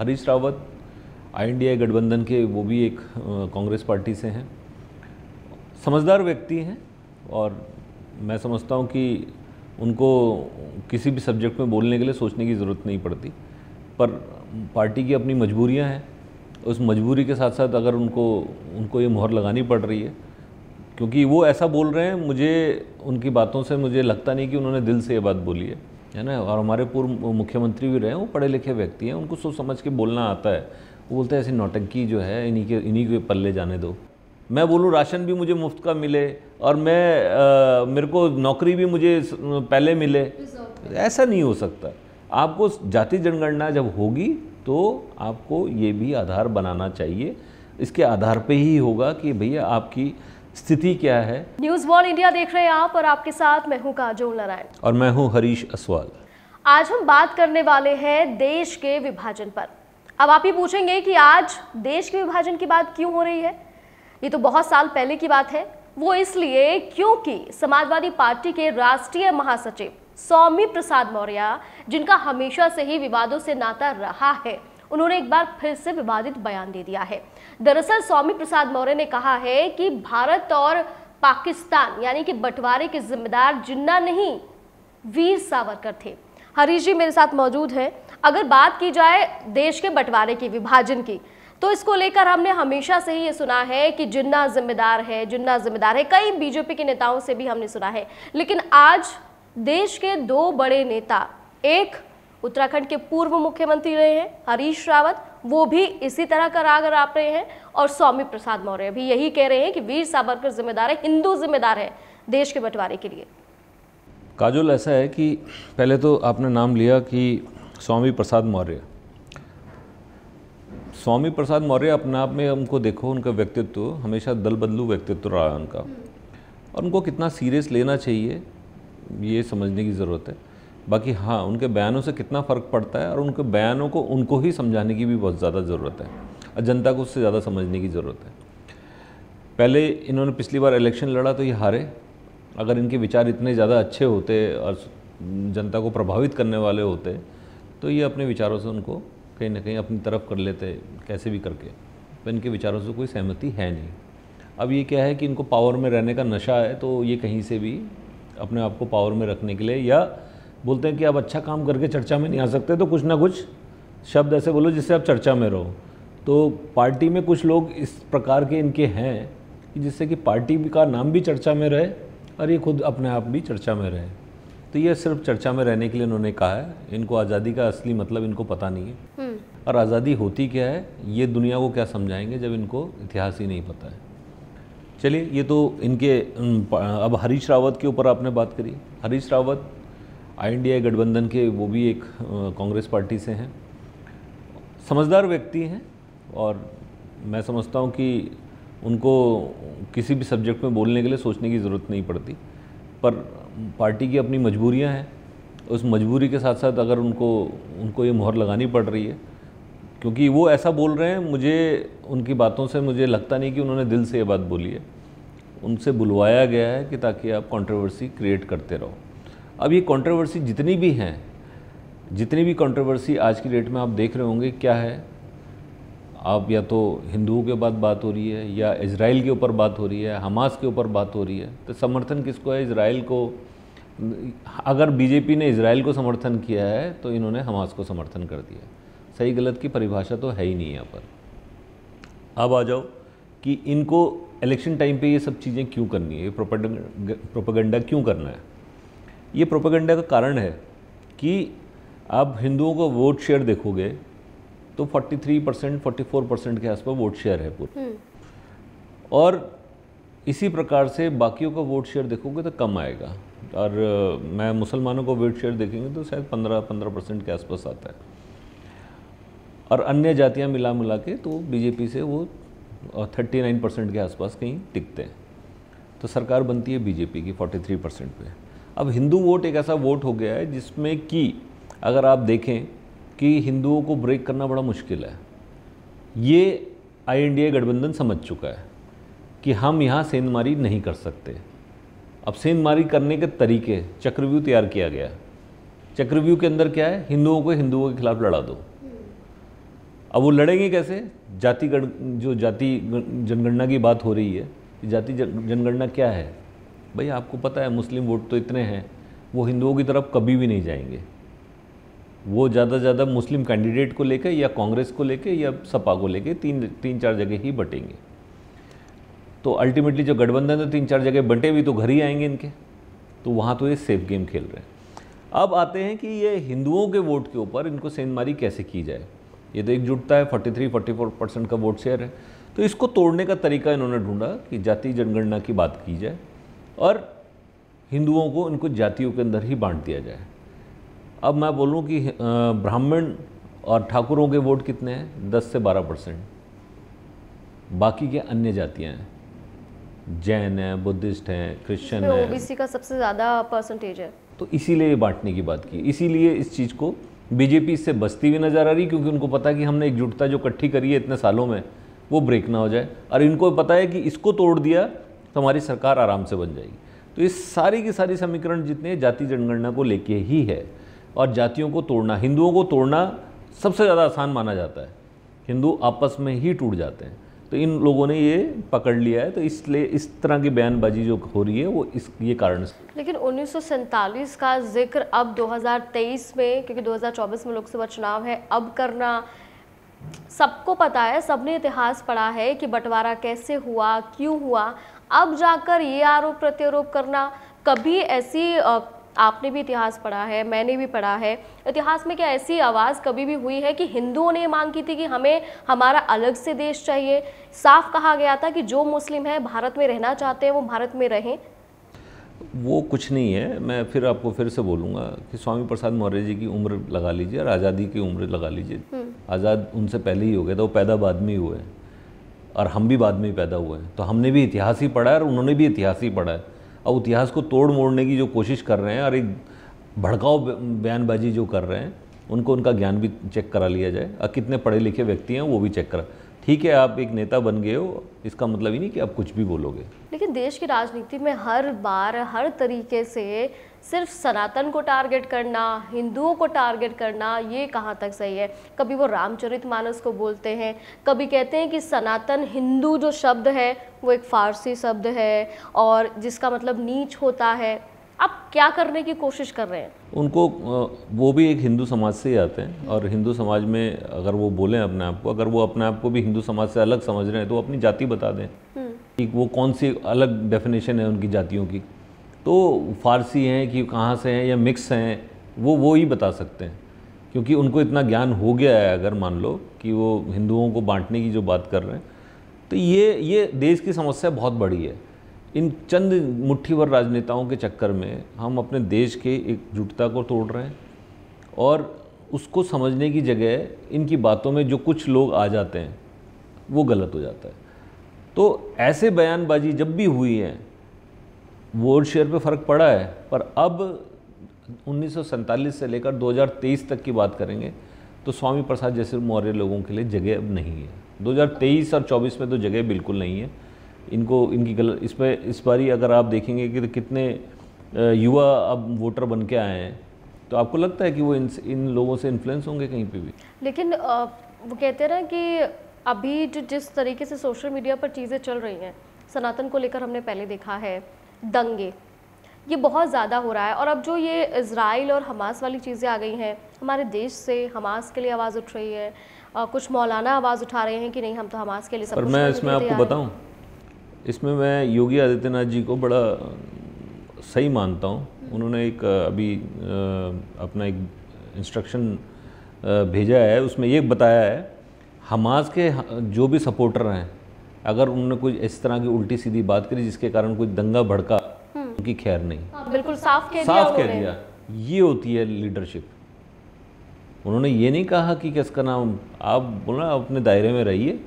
हरीश रावत आई गठबंधन के वो भी एक कांग्रेस पार्टी से हैं समझदार व्यक्ति हैं और मैं समझता हूँ कि उनको किसी भी सब्जेक्ट में बोलने के लिए सोचने की ज़रूरत नहीं पड़ती पर पार्टी की अपनी मजबूरियाँ हैं उस मजबूरी के साथ साथ अगर उनको उनको ये मोहर लगानी पड़ रही है क्योंकि वो ऐसा बोल रहे हैं मुझे उनकी बातों से मुझे लगता नहीं कि उन्होंने दिल से ये बात बोली है है ना और हमारे पूर्व मुख्यमंत्री भी रहे हैं वो पढ़े लिखे व्यक्ति हैं उनको सोच समझ के बोलना आता है वो बोलते हैं ऐसी नौटंकी जो है इन्हीं के इन्हीं के पल्ले जाने दो मैं बोलूँ राशन भी मुझे मुफ्त का मिले और मैं आ, मेरे को नौकरी भी मुझे पहले मिले ऐसा नहीं हो सकता आपको जाति जनगणना जब होगी तो आपको ये भी आधार बनाना चाहिए इसके आधार पे ही होगा कि भैया आपकी स्थिति क्या है न्यूज वॉल इंडिया देख रहे हैं आप और आपके साथ मैं हूँ काजोल नारायण और मैं हूँ हरीश असवाल आज हम बात करने वाले हैं देश के विभाजन पर अब आप ही पूछेंगे कि आज देश के विभाजन की बात क्यों हो रही है ये तो बहुत साल पहले की बात है वो इसलिए क्योंकि समाजवादी पार्टी के राष्ट्रीय महासचिव सौमी प्रसाद मौर्य जिनका हमेशा से ही विवादों से नाता रहा है उन्होंने एक बार फिर से विवादित बयान दे दिया है दरअसल स्वामी प्रसाद मौर्य ने कहा है कि भारत और पाकिस्तान यानी कि बंटवारे के जिम्मेदार जिन्ना नहीं वीर सावरकर थे हरीश जी मेरे साथ मौजूद हैं अगर बात की जाए देश के बंटवारे की विभाजन की तो इसको लेकर हमने हमेशा से ही ये सुना है कि जिन्ना जिम्मेदार है जिन्ना जिम्मेदार है कई बीजेपी के नेताओं से भी हमने सुना है लेकिन आज देश के दो बड़े नेता एक उत्तराखंड के पूर्व मुख्यमंत्री रहे हैं हरीश रावत वो भी इसी तरह का राग राप रहे हैं और स्वामी प्रसाद मौर्य भी यही कह रहे हैं कि वीर सावरकर जिम्मेदार है हिंदू जिम्मेदार है देश के बंटवारे के लिए काजुल ऐसा है कि पहले तो आपने नाम लिया कि स्वामी प्रसाद मौर्य स्वामी प्रसाद मौर्य अपने आप में उनको देखो उनका व्यक्तित्व हमेशा दल बदलू व्यक्तित्व रहा उनका और उनको कितना सीरियस लेना चाहिए ये समझने की ज़रूरत है बाकी हाँ उनके बयानों से कितना फ़र्क पड़ता है और उनके बयानों को उनको ही समझाने की भी बहुत ज़्यादा ज़रूरत है और जनता को उससे ज़्यादा समझने की ज़रूरत है पहले इन्होंने पिछली बार इलेक्शन लड़ा तो ये हारे अगर इनके विचार इतने ज़्यादा अच्छे होते और जनता को प्रभावित करने वाले होते तो ये अपने विचारों से उनको कहीं ना कहीं अपनी तरफ कर लेते कैसे भी करके तो इनके विचारों से कोई सहमति है नहीं अब ये क्या है कि इनको पावर में रहने का नशा है तो ये कहीं से भी अपने आप को पावर में रखने के लिए या बोलते हैं कि आप अच्छा काम करके चर्चा में नहीं आ सकते तो कुछ ना कुछ शब्द ऐसे बोलो जिससे आप चर्चा में रहो तो पार्टी में कुछ लोग इस प्रकार के इनके हैं कि जिससे कि पार्टी का नाम भी चर्चा में रहे और ये खुद अपने आप भी चर्चा में रहे तो ये सिर्फ चर्चा में रहने के लिए उन्होंने कहा है इनको आज़ादी का असली मतलब इनको पता नहीं है हम्म। और आज़ादी होती क्या है ये दुनिया को क्या समझाएंगे जब इनको इतिहास ही नहीं पता है चलिए ये तो इनके अब हरीश रावत के ऊपर आपने बात करी हरीश रावत आई एन गठबंधन के वो भी एक कांग्रेस पार्टी से हैं समझदार व्यक्ति हैं और मैं समझता हूँ कि उनको किसी भी सब्जेक्ट में बोलने के लिए सोचने की ज़रूरत नहीं पड़ती पर पार्टी की अपनी मजबूरियाँ हैं उस मजबूरी के साथ साथ अगर उनको उनको ये मोहर लगानी पड़ रही है क्योंकि वो ऐसा बोल रहे हैं मुझे उनकी बातों से मुझे लगता नहीं कि उन्होंने दिल से ये बात बोली है उनसे बुलवाया गया है कि ताकि आप कंट्रोवर्सी क्रिएट करते रहो अब ये कंट्रोवर्सी जितनी भी हैं जितनी भी कंट्रोवर्सी आज की डेट में आप देख रहे होंगे क्या है आप या तो हिंदुओं के बाद बात हो रही है या इसराइल के ऊपर बात हो रही है हमास के ऊपर बात हो रही है तो समर्थन किसको है इसराइल को अगर बीजेपी ने इसराइल को समर्थन किया है तो इन्होंने हमास को समर्थन कर दिया सही गलत की परिभाषा तो है ही नहीं यहाँ पर अब आ जाओ कि इनको इलेक्शन टाइम पे ये सब चीज़ें क्यों करनी है ये प्रोपेगेंडा क्यों करना है ये प्रोपेगेंडा का कारण है कि आप हिंदुओं का वोट शेयर देखोगे तो 43 परसेंट फोर्टी परसेंट के आसपास वोट शेयर है पूरा हम्म। और इसी प्रकार से बाकियों का वोट शेयर देखोगे तो कम आएगा और मैं मुसलमानों का वोट शेयर देखेंगे तो शायद 15 पंद्रह परसेंट के आसपास आता है और अन्य जातियां मिला मिला के तो बीजेपी से वो 39 परसेंट के आसपास कहीं टिकते हैं तो सरकार बनती है बीजेपी की थ्री परसेंट पर अब हिंदू वोट एक ऐसा वोट हो गया है जिसमें कि अगर आप देखें कि हिंदुओं को ब्रेक करना बड़ा मुश्किल है ये आई एन गठबंधन समझ चुका है कि हम यहाँ सेंधमारी नहीं कर सकते अब सेंधमारी करने के तरीके चक्रव्यूह तैयार किया गया है चक्रव्यूह के अंदर क्या है हिंदुओं को हिंदुओं के खिलाफ लड़ा दो अब वो लड़ेंगे कैसे जाति जो जाति जनगणना की बात हो रही है जाति जनगणना क्या है भाई आपको पता है मुस्लिम वोट तो इतने हैं वो हिंदुओं की तरफ कभी भी नहीं जाएंगे वो ज़्यादा से ज़्यादा मुस्लिम कैंडिडेट को लेकर या कांग्रेस को लेकर या सपा को लेकर तीन तीन चार जगह ही बटेंगे तो अल्टीमेटली जो गठबंधन है तीन चार जगह बंटे भी तो घर ही आएंगे इनके तो वहाँ तो ये सेफ गेम खेल रहे हैं अब आते हैं कि ये हिंदुओं के वोट के ऊपर इनको सेंधमारी कैसे की जाए ये तो एकजुटता है 43 44 परसेंट का वोट शेयर है तो इसको तोड़ने का तरीका इन्होंने ढूंढा कि जाति जनगणना की बात की जाए और हिंदुओं को इनको जातियों के अंदर ही बांट दिया जाए अब मैं बोलूँ कि ब्राह्मण और ठाकुरों के वोट कितने हैं दस से बारह परसेंट बाकी के अन्य जातियाँ हैं जैन हैं बुद्धिस्ट हैं क्रिश्चियन है ओबीसी का सबसे ज़्यादा परसेंटेज है तो इसीलिए बांटने की बात की इसीलिए इस चीज़ को बीजेपी इससे बचती हुई नज़र आ रही क्योंकि उनको पता है कि हमने एकजुटता जो इकट्ठी करी है इतने सालों में वो ब्रेक ना हो जाए और इनको पता है कि इसको तोड़ दिया तो हमारी सरकार आराम से बन जाएगी तो इस सारी की सारी समीकरण जितने जाति जनगणना को लेके ही है और जातियों को तोड़ना हिंदुओं को तोड़ना सबसे ज़्यादा आसान माना जाता है हिंदू आपस में ही टूट जाते हैं तो इन लोगों ने ये पकड़ लिया है तो इसलिए इस तरह की बयानबाजी जो हो रही है वो इस ये कारण से लेकिन उन्नीस का जिक्र अब 2023 में क्योंकि 2024 में लोकसभा चुनाव है अब करना सबको पता है सबने इतिहास पढ़ा है कि बंटवारा कैसे हुआ क्यों हुआ अब जाकर ये आरोप प्रत्यारोप करना कभी ऐसी आपने भी इतिहास पढ़ा है मैंने भी पढ़ा है इतिहास में क्या ऐसी आवाज़ कभी भी हुई है कि हिंदुओं ने मांग की थी कि हमें हमारा अलग से देश चाहिए साफ कहा गया था कि जो मुस्लिम है भारत में रहना चाहते हैं वो भारत में रहें वो कुछ नहीं है मैं फिर आपको फिर से बोलूँगा कि स्वामी प्रसाद मौर्य जी की उम्र लगा लीजिए और आज़ादी की उम्र लगा लीजिए हम्म। आज़ाद उनसे पहले ही हो गया था वो पैदा बाद में ही हुए हैं और हम भी बाद में पैदा हुए हैं तो हमने भी इतिहास ही पढ़ा है और उन्होंने भी इतिहास ही पढ़ा है और इतिहास को तोड़ मोड़ने की जो कोशिश कर रहे हैं और एक भड़काव बयानबाजी जो कर रहे हैं उनको उनका ज्ञान भी चेक करा लिया जाए और कितने पढ़े लिखे व्यक्ति हैं वो भी चेक करा ठीक है आप एक नेता बन गए हो इसका मतलब ही नहीं कि आप कुछ भी बोलोगे लेकिन देश की राजनीति में हर बार हर तरीके से सिर्फ सनातन को टारगेट करना हिंदुओं को टारगेट करना ये कहाँ तक सही है कभी वो रामचरित मानस को बोलते हैं कभी कहते हैं कि सनातन हिंदू जो शब्द है वो एक फारसी शब्द है और जिसका मतलब नीच होता है आप क्या करने की कोशिश कर रहे हैं उनको वो भी एक हिंदू समाज से ही आते हैं और हिंदू समाज में अगर वो बोलें अपने आप को अगर वो अपने आप को भी हिंदू समाज से अलग समझ रहे हैं तो अपनी जाति बता दें हम्म। कि वो कौन सी अलग डेफिनेशन है उनकी जातियों की तो फारसी हैं कि कहाँ से हैं या मिक्स हैं वो वो ही बता सकते हैं क्योंकि उनको इतना ज्ञान हो गया है अगर मान लो कि वो हिंदुओं को बांटने की जो बात कर रहे हैं तो ये ये देश की समस्या बहुत बड़ी है इन चंद मुट्ठी भर राजनेताओं के चक्कर में हम अपने देश के एकजुटता को तोड़ रहे हैं और उसको समझने की जगह इनकी बातों में जो कुछ लोग आ जाते हैं वो गलत हो जाता है तो ऐसे बयानबाजी जब भी हुई है वोट शेयर पे फ़र्क पड़ा है पर अब उन्नीस से लेकर 2023 तक की बात करेंगे तो स्वामी प्रसाद जैसे मौर्य लोगों के लिए जगह अब नहीं है 2023 और 24 में तो जगह बिल्कुल नहीं है इनको इनकी गलत इसमें इस बारी अगर आप देखेंगे कि तो कितने युवा अब वोटर बन के आए हैं तो आपको लगता है कि वो इन इन लोगों से इन्फ्लुएंस होंगे कहीं पे भी लेकिन वो कहते हैं ना कि अभी जो जिस तरीके से सोशल मीडिया पर चीज़ें चल रही हैं सनातन को लेकर हमने पहले देखा है दंगे ये बहुत ज़्यादा हो रहा है और अब जो ये इसराइल और हमास वाली चीज़ें आ गई हैं हमारे देश से हमास के लिए आवाज़ उठ रही है आ, कुछ मौलाना आवाज़ उठा रहे हैं कि नहीं हम तो हमास के लिए सब पर मैं इसमें आपको बताऊँ इसमें मैं योगी आदित्यनाथ जी को बड़ा सही मानता हूँ उन्होंने एक अभी अपना एक इंस्ट्रक्शन भेजा है उसमें ये बताया है हमास के जो भी सपोर्टर हैं अगर उन्होंने कुछ इस तरह की उल्टी सीधी बात करी जिसके कारण कोई दंगा भड़का हम्म। उनकी खैर नहीं हाँ, बिल्कुल साफ कह साफ कह दिया ये होती है लीडरशिप उन्होंने ये नहीं कहा कि किसका नाम आप बोला अपने दायरे में रहिए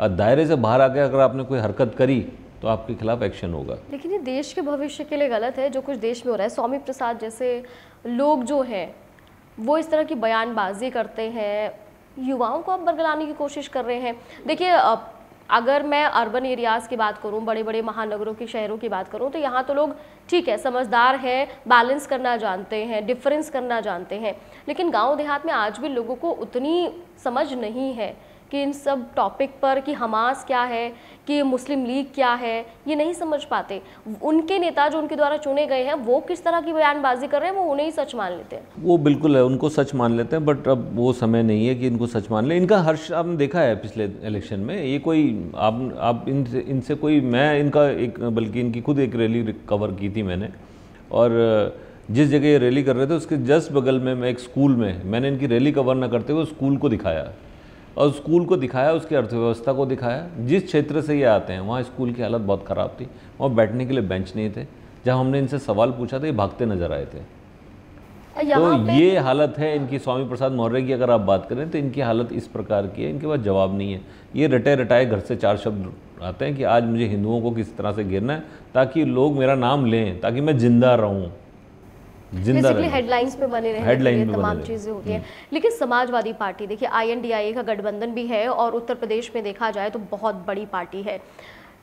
दायरे से बाहर आकर अगर आपने कोई हरकत करी तो आपके खिलाफ एक्शन होगा लेकिन ये देश के भविष्य के लिए गलत है जो कुछ देश में हो रहा है स्वामी प्रसाद जैसे लोग जो हैं वो इस तरह की बयानबाजी करते हैं युवाओं को आप बरगलाने की कोशिश कर रहे हैं देखिए अगर मैं अर्बन एरियाज़ की बात करूं बड़े बड़े महानगरों के शहरों की बात करूं तो यहाँ तो लोग ठीक है समझदार हैं बैलेंस करना जानते हैं डिफरेंस करना जानते हैं लेकिन गांव देहात में आज भी लोगों को उतनी समझ नहीं है कि इन सब टॉपिक पर कि हमास क्या है कि मुस्लिम लीग क्या है ये नहीं समझ पाते उनके नेता जो उनके द्वारा चुने गए हैं वो किस तरह की बयानबाजी कर रहे हैं वो उन्हें ही सच मान लेते हैं वो बिल्कुल है उनको सच मान लेते हैं बट अब वो समय नहीं है कि इनको सच मान ले इनका हर्ष आपने देखा है पिछले इलेक्शन में ये कोई आप आप इनसे इनसे कोई मैं इनका एक बल्कि इनकी खुद एक रैली कवर की थी मैंने और जिस जगह ये रैली कर रहे थे उसके जस्ट बगल में मैं एक स्कूल में मैंने इनकी रैली कवर ना करते हुए स्कूल को दिखाया और स्कूल को दिखाया उसकी अर्थव्यवस्था को दिखाया जिस क्षेत्र से ये आते हैं वहाँ स्कूल की हालत बहुत ख़राब थी वहाँ बैठने के लिए बेंच नहीं थे जब हमने इनसे सवाल पूछा तो ये भागते नजर आए थे तो ये हालत है इनकी स्वामी प्रसाद मौर्य की अगर आप बात करें तो इनकी हालत इस प्रकार की है इनके पास जवाब नहीं है ये रटे रटाए घर से चार शब्द आते हैं कि आज मुझे हिंदुओं को किस तरह से घिरना है ताकि लोग मेरा नाम लें ताकि मैं ज़िंदा रहूँ हेडलाइंस पे बने रहने तमाम चीजें होती हैं हम्म। लेकिन समाजवादी पार्टी देखिए आईएनडीआईए का गठबंधन भी है और उत्तर प्रदेश में देखा जाए तो बहुत बड़ी पार्टी है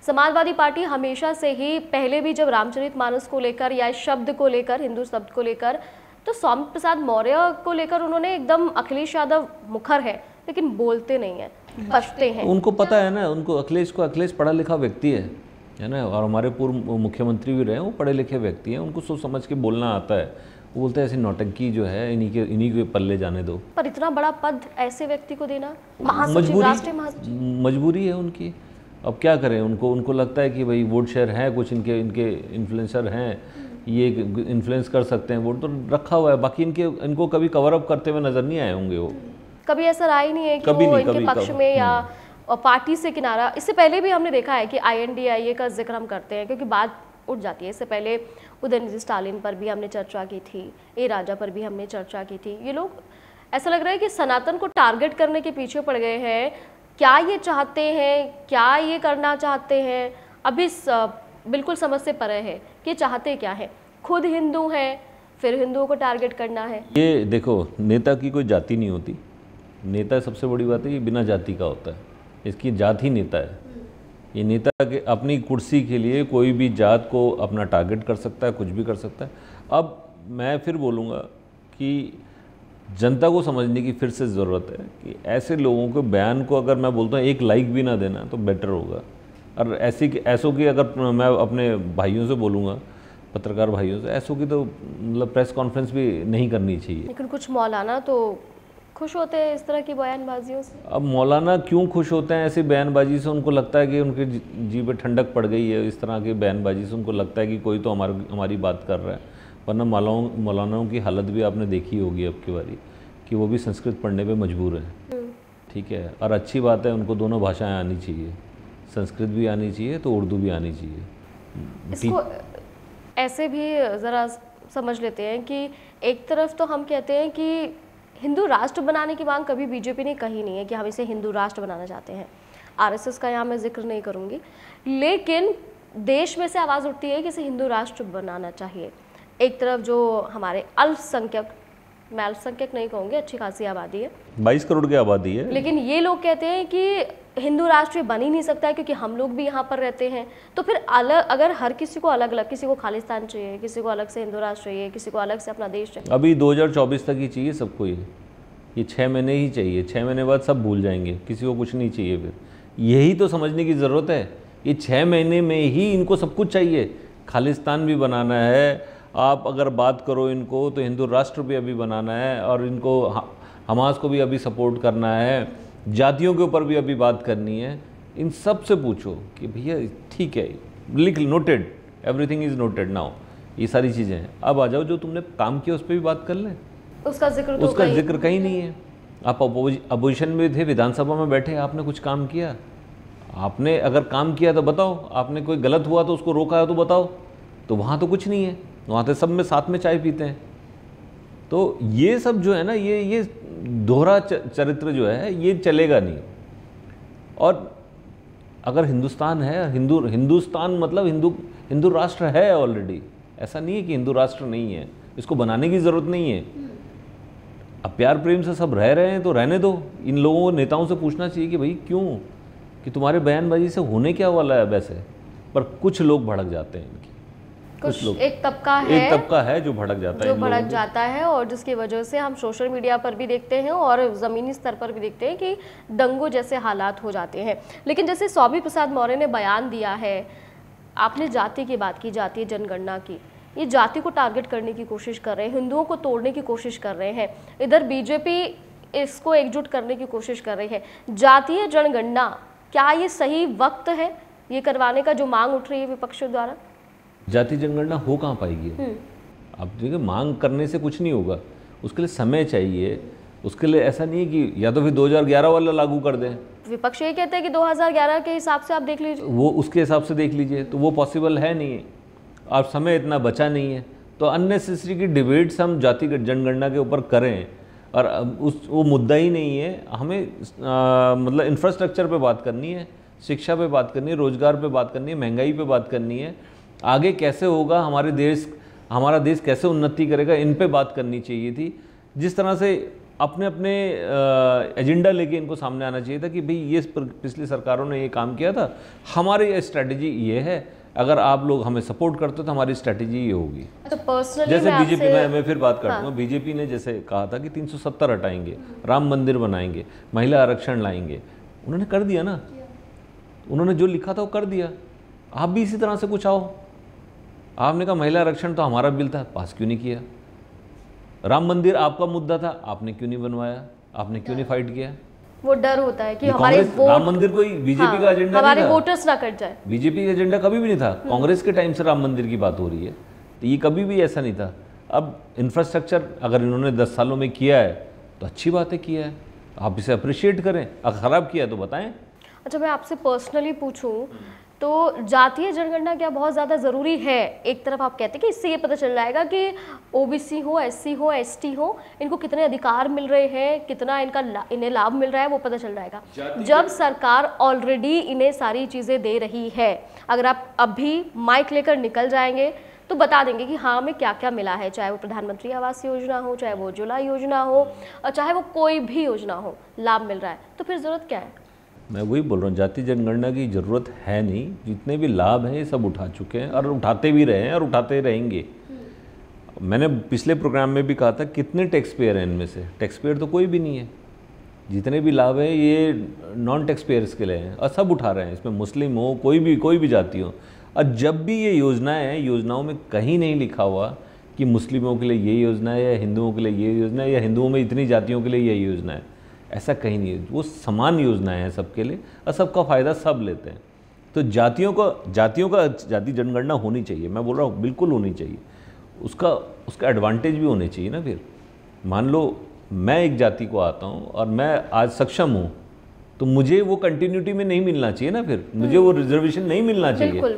समाजवादी पार्टी हमेशा से ही पहले भी जब रामचरित मानस को लेकर या शब्द को लेकर हिंदू शब्द को लेकर तो स्वामी प्रसाद मौर्य को लेकर उन्होंने एकदम अखिलेश यादव मुखर है लेकिन बोलते नहीं है बचते हम्म। हैं उनको पता है ना उनको अखिलेश को अखिलेश पढ़ा लिखा व्यक्ति है है ना और हमारे पूर्व मुख्यमंत्री भी रहे हैं वो पढ़े लिखे व्यक्ति हैं उनको सोच समझ के बोलना आता है वो बोलते हैं ऐसे नौटंकी जो है इन्हीं के इन्हीं के पल्ले जाने दो पर इतना बड़ा पद ऐसे व्यक्ति को देना मजबूरी मजबूरी है उनकी अब क्या करें उनको उनको लगता है कि भाई वोट शेयर हैं कुछ इनके इनके इन्फ्लुएंसर हैं ये इन्फ्लुएंस कर सकते हैं वोट तो रखा हुआ है बाकी इनके इनको कभी कवर अप करते हुए नजर नहीं आए होंगे वो कभी ऐसा रहा ही नहीं है कि कभी वो नहीं, इनके कभी, पक्ष कभी, में या हम्म। और पार्टी से किनारा इससे पहले भी हमने देखा है कि आई का जिक्र हम करते हैं क्योंकि बात उठ जाती है इससे पहले उदयनिधि स्टालिन पर भी हमने चर्चा की थी ए राजा पर भी हमने चर्चा की थी ये लोग ऐसा लग रहा है कि सनातन को टारगेट करने के पीछे पड़ गए हैं क्या ये चाहते हैं क्या ये करना चाहते हैं अभी बिल्कुल समझ से परे है कि चाहते क्या है खुद हिंदू हैं फिर हिंदुओं को टारगेट करना है ये देखो नेता की कोई जाति नहीं होती नेता सबसे बड़ी बात है ये बिना जाति का होता है इसकी जात ही नेता है ये नेता के अपनी कुर्सी के लिए कोई भी जात को अपना टारगेट कर सकता है कुछ भी कर सकता है अब मैं फिर बोलूँगा कि जनता को समझने की फिर से ज़रूरत है कि ऐसे लोगों के बयान को अगर मैं बोलता हूँ एक लाइक भी ना देना तो बेटर होगा और ऐसी ऐसों की अगर मैं अपने भाइयों से बोलूँगा पत्रकार भाइयों से ऐसों की तो मतलब प्रेस कॉन्फ्रेंस भी नहीं करनी चाहिए लेकिन कुछ मौलाना तो खुश होते हैं इस तरह की बयानबाजियों से अब मौलाना क्यों खुश होते हैं ऐसी बयानबाजी से उनको लगता है कि उनके जी पे ठंडक पड़ गई है इस तरह की बयानबाजी से उनको लगता है कि कोई तो हमारी हमारी बात कर रहा है वरना मौलाओं मौलानाओं की हालत भी आपने देखी होगी अब की बारी कि वो भी संस्कृत पढ़ने पर मजबूर हैं हम्म। ठीक है और अच्छी बात है उनको दोनों भाषाएँ आनी चाहिए संस्कृत भी आनी चाहिए तो उर्दू भी आनी चाहिए इसको ऐसे भी ज़रा समझ लेते हैं कि एक तरफ तो हम कहते हैं कि हिंदू राष्ट्र बनाने की मांग कभी बीजेपी ने कही नहीं है कि हम इसे हिंदू राष्ट्र बनाना चाहते हैं आरएसएस का यहाँ मैं जिक्र नहीं करूँगी लेकिन देश में से आवाज़ उठती है कि इसे हिंदू राष्ट्र बनाना चाहिए एक तरफ जो हमारे अल्पसंख्यक मैं अल्पसंख्यक नहीं कहूँगी अच्छी खासी आबादी है बाईस करोड़ की आबादी है लेकिन ये लोग कहते हैं कि हिंदू राष्ट्र बन ही नहीं सकता है क्योंकि हम लोग भी यहाँ पर रहते हैं तो फिर अलग अगर हर किसी को अलग अलग किसी को खालिस्तान चाहिए किसी को अलग से हिंदू राष्ट्र चाहिए किसी को अलग से अपना देश चाहिए अभी 2024 तक ही चाहिए सबको ये ये छः महीने ही चाहिए छः महीने बाद सब भूल जाएंगे किसी को कुछ नहीं चाहिए फिर यही तो समझने की ज़रूरत है ये छः महीने में ही इनको सब कुछ चाहिए खालिस्तान भी बनाना है आप अगर बात करो इनको तो हिंदू राष्ट्र भी अभी बनाना है और इनको हमास को भी अभी सपोर्ट करना है जातियों के ऊपर भी अभी बात करनी है इन सब से पूछो कि भैया ठीक है लिख noted everything is noted now ये सारी चीज़ें हैं अब आ जाओ जो तुमने काम किया उस पर भी बात कर लें उसका जिक्र तो उसका जिक्र कहीं नहीं है आप अपोजिशन में थे विधानसभा में बैठे आपने कुछ काम किया आपने अगर काम किया तो बताओ आपने कोई गलत हुआ तो उसको रोका है तो बताओ तो वहाँ तो कुछ नहीं है वहाँ तो सब में साथ में चाय पीते हैं तो ये सब जो है ना ये ये दोहरा चरित्र जो है ये चलेगा नहीं और अगर हिंदुस्तान है हिंदू हिंदुस्तान मतलब हिंदू हिंदू राष्ट्र है ऑलरेडी ऐसा नहीं है कि हिंदू राष्ट्र नहीं है इसको बनाने की ज़रूरत नहीं है हम्म। अब प्यार प्रेम से सब रह रहे हैं तो रहने दो इन लोगों नेताओं से पूछना चाहिए कि भाई क्यों कि तुम्हारे बयानबाजी से होने क्या वाला है वैसे पर कुछ लोग भड़क जाते हैं इनकी कुछ लोग एक तबका है एक तबका है जो भड़क जाता है जो भड़क जाता है और जिसकी वजह से हम सोशल मीडिया पर भी देखते हैं और ज़मीनी स्तर पर भी देखते हैं कि दंगों जैसे हालात हो जाते हैं लेकिन जैसे स्वामी प्रसाद मौर्य ने बयान दिया है आपने जाति की बात की जाति जनगणना की ये जाति को टारगेट करने की कोशिश कर रहे हैं हिंदुओं को तोड़ने की कोशिश कर रहे हैं इधर बीजेपी इसको एकजुट करने की कोशिश कर रही है जातीय जनगणना क्या ये सही वक्त है ये करवाने का जो मांग उठ रही है विपक्षों द्वारा जाति जनगणना हो कहाँ पाएगी हम्म। आप देखिए मांग करने से कुछ नहीं होगा उसके लिए समय चाहिए उसके लिए ऐसा नहीं है कि या तो फिर 2011 वाला लागू कर दें विपक्ष ये कहते हैं कि 2011 के हिसाब से आप देख लीजिए वो उसके हिसाब से देख लीजिए तो वो पॉसिबल है नहीं है समय इतना बचा नहीं है तो अननेसेसरी की डिबेट्स हम जाति जनगणना के ऊपर करें और उस वो मुद्दा ही नहीं है हमें आ, मतलब इंफ्रास्ट्रक्चर पर बात करनी है शिक्षा पर बात करनी है रोज़गार पर बात करनी है महंगाई पर बात करनी है आगे कैसे होगा हमारे देश हमारा देश कैसे उन्नति करेगा इन पर बात करनी चाहिए थी जिस तरह से अपने अपने एजेंडा लेके इनको सामने आना चाहिए था कि भाई ये पिछली सरकारों ने ये काम किया था हमारी स्ट्रैटेजी ये है अगर आप लोग हमें सपोर्ट करते तो हमारी स्ट्रेटजी ये होगी तो अच्छा, पर्सनली जैसे मैं बीजेपी मैं, मैं फिर बात करता हूँ हाँ। बीजेपी ने जैसे कहा था कि 370 हटाएंगे राम मंदिर बनाएंगे महिला आरक्षण लाएंगे उन्होंने कर दिया ना उन्होंने जो लिखा था वो कर दिया आप भी इसी तरह से कुछ आओ आपने कहा महिला आरक्षण तो हमारा बिल था पास क्यों नहीं किया राम मंदिर आपका मुद्दा था आपने क्यों नहीं बनवाया आपने क्यों नहीं फाइट किया वो डर होता है कि हमारे राम मंदिर कोई हाँ, बीजेपी का एजेंडा हमारे वोटर्स ना कट जाए बीजेपी का एजेंडा कभी भी नहीं था हम्म। कांग्रेस के टाइम से राम मंदिर की बात हो रही है तो ये कभी भी ऐसा नहीं था अब इंफ्रास्ट्रक्चर अगर इन्होंने दस सालों में किया है तो अच्छी बात है किया है आप इसे अप्रिशिएट करें अगर ख़राब किया तो बताएं अच्छा मैं आपसे पर्सनली पूछूं तो जातीय जनगणना क्या बहुत ज़्यादा ज़रूरी है एक तरफ आप कहते हैं कि इससे ये पता चल जाएगा कि ओबीसी हो एससी हो एसटी हो इनको कितने अधिकार मिल रहे हैं कितना इनका ला, इन्हें लाभ मिल रहा है वो पता चल जाएगा जब सरकार ऑलरेडी इन्हें सारी चीज़ें दे रही है अगर आप अभी माइक लेकर निकल जाएंगे तो बता देंगे कि हाँ हमें क्या क्या मिला है चाहे वो प्रधानमंत्री आवास योजना हो चाहे वो उज्ज्वला योजना हो और चाहे वो कोई भी योजना हो लाभ मिल रहा है तो फिर ज़रूरत क्या है मैं वही बोल रहा हूँ जाति जनगणना की ज़रूरत है नहीं जितने भी लाभ हैं ये सब उठा चुके हैं और उठाते भी रहे हैं और उठाते रहेंगे हम्म। मैंने पिछले प्रोग्राम में भी कहा था कितने टैक्स पेयर हैं इनमें से टैक्स पेयर तो कोई भी नहीं है जितने भी लाभ हैं ये नॉन टैक्स पेयर्स के लिए हैं और सब उठा रहे हैं इसमें मुस्लिम हो कोई भी कोई भी जाति हो और जब भी ये योजनाएं हैं योजनाओं में कहीं नहीं लिखा हुआ कि मुस्लिमों के लिए ये योजना है या हिंदुओं के लिए ये योजना है या हिंदुओं में इतनी जातियों के लिए ये योजना है ऐसा कहीं नहीं है वो समान योजनाएं हैं सबके लिए और सबका फ़ायदा सब लेते हैं तो जातियों का जातियों का जाति जनगणना होनी चाहिए मैं बोल रहा हूँ बिल्कुल होनी चाहिए उसका उसका एडवांटेज भी होने चाहिए ना फिर मान लो मैं एक जाति को आता हूँ और मैं आज सक्षम हूँ तो मुझे वो कंटिन्यूटी में नहीं मिलना चाहिए ना फिर मुझे वो रिजर्वेशन हम्म। नहीं मिलना चाहिए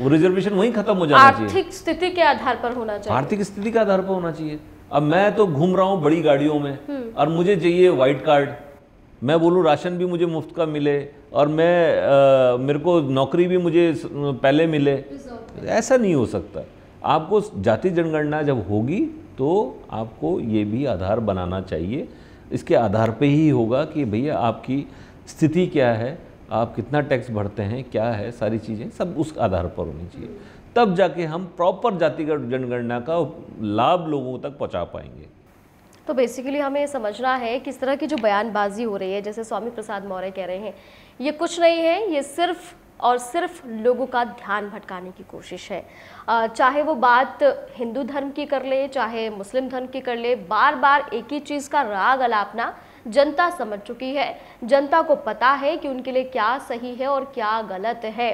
वो रिजर्वेशन वही खत्म हो जाना चाहिए आर्थिक स्थिति के आधार पर होना चाहिए आर्थिक स्थिति के आधार पर होना चाहिए अब मैं तो घूम रहा हूँ बड़ी गाड़ियों में और मुझे चाहिए वाइट कार्ड मैं बोलूँ राशन भी मुझे मुफ्त का मिले और मैं आ, मेरे को नौकरी भी मुझे पहले मिले ऐसा नहीं हो सकता आपको जाति जनगणना जब होगी तो आपको ये भी आधार बनाना चाहिए इसके आधार पे ही होगा कि भैया आपकी स्थिति क्या है आप कितना टैक्स भरते हैं क्या है सारी चीज़ें सब उस आधार पर होनी चाहिए तब जाके हम प्रॉपर जातिगत जनगणना का लाभ लोगों तक पहुंचा पाएंगे तो बेसिकली हमें समझना है किस तरह की जो बयानबाजी हो रही है जैसे स्वामी प्रसाद मौर्य कह रहे हैं ये कुछ नहीं है ये सिर्फ और सिर्फ लोगों का ध्यान भटकाने की कोशिश है चाहे वो बात हिंदू धर्म की कर ले चाहे मुस्लिम धर्म की कर ले बार बार एक ही चीज़ का राग अलापना जनता समझ चुकी है जनता को पता है कि उनके लिए क्या सही है और क्या गलत है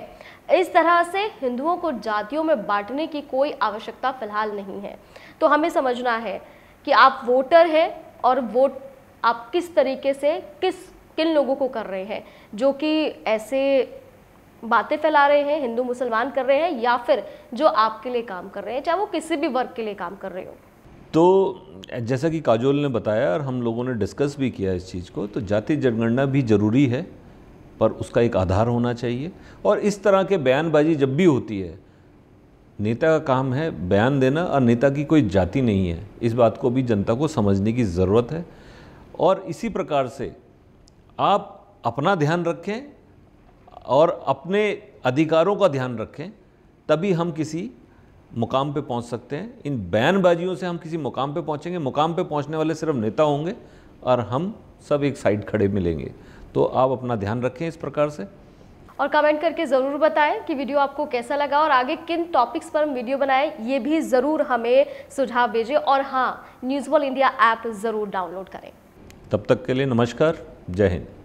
इस तरह से हिंदुओं को जातियों में बांटने की कोई आवश्यकता फिलहाल नहीं है तो हमें समझना है कि आप वोटर हैं और वोट आप किस तरीके से किस किन लोगों को कर रहे हैं जो कि ऐसे बातें फैला रहे हैं हिंदू मुसलमान कर रहे हैं या फिर जो आपके लिए काम कर रहे हैं चाहे वो किसी भी वर्ग के लिए काम कर रहे हो तो जैसा कि काजोल ने बताया और हम लोगों ने डिस्कस भी किया इस चीज़ को तो जाति जनगणना भी ज़रूरी है पर उसका एक आधार होना चाहिए और इस तरह के बयानबाजी जब भी होती है नेता का काम है बयान देना और नेता की कोई जाति नहीं है इस बात को भी जनता को समझने की ज़रूरत है और इसी प्रकार से आप अपना ध्यान रखें और अपने अधिकारों का ध्यान रखें तभी हम किसी मुकाम पे पहुंच सकते हैं इन बयानबाजियों से हम किसी मुकाम पे पहुंचेंगे मुकाम पे पहुंचने वाले सिर्फ नेता होंगे और हम सब एक साइड खड़े मिलेंगे तो आप अपना ध्यान रखें इस प्रकार से और कमेंट करके ज़रूर बताएं कि वीडियो आपको कैसा लगा और आगे किन टॉपिक्स पर हम वीडियो बनाएं ये भी ज़रूर हमें सुझाव भेजें और हाँ न्यूज़ वॉल इंडिया ऐप ज़रूर डाउनलोड करें तब तक के लिए नमस्कार जय हिंद